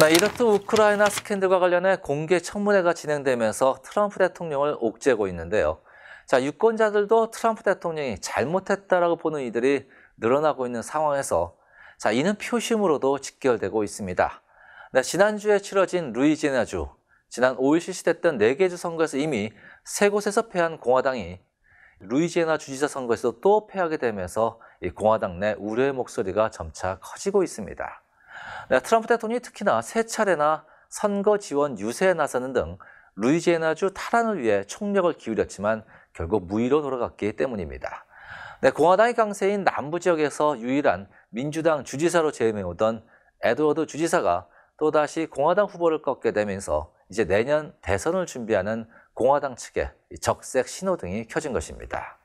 네, 이렇듯 우크라이나 스캔들과 관련해 공개 청문회가 진행되면서 트럼프 대통령을 옥죄고 있는데요. 자, 유권자들도 트럼프 대통령이 잘못했다라고 보는 이들이 늘어나고 있는 상황에서 자, 이는 표심으로도 직결되고 있습니다. 네, 지난주에 치러진 루이지애나주 지난 5일 실시됐던 4개 주 선거에서 이미 3곳에서 패한 공화당이 루이지애나 주지사 선거에서 또 패하게 되면서 공화당 내 우려의 목소리가 점차 커지고 있습니다. 네, 트럼프 대통령이 특히나 세 차례나 선거 지원 유세에 나서는 등 루이지애나주 탈환을 위해 총력을 기울였지만 결국 무위로 돌아갔기 때문입니다. 네, 공화당의 강세인 남부 지역에서 유일한 민주당 주지사로 재임해오던 에드워드 주지사가 또다시 공화당 후보를 꺾게 되면서 이제 내년 대선을 준비하는 공화당 측의 적색 신호등이 켜진 것입니다.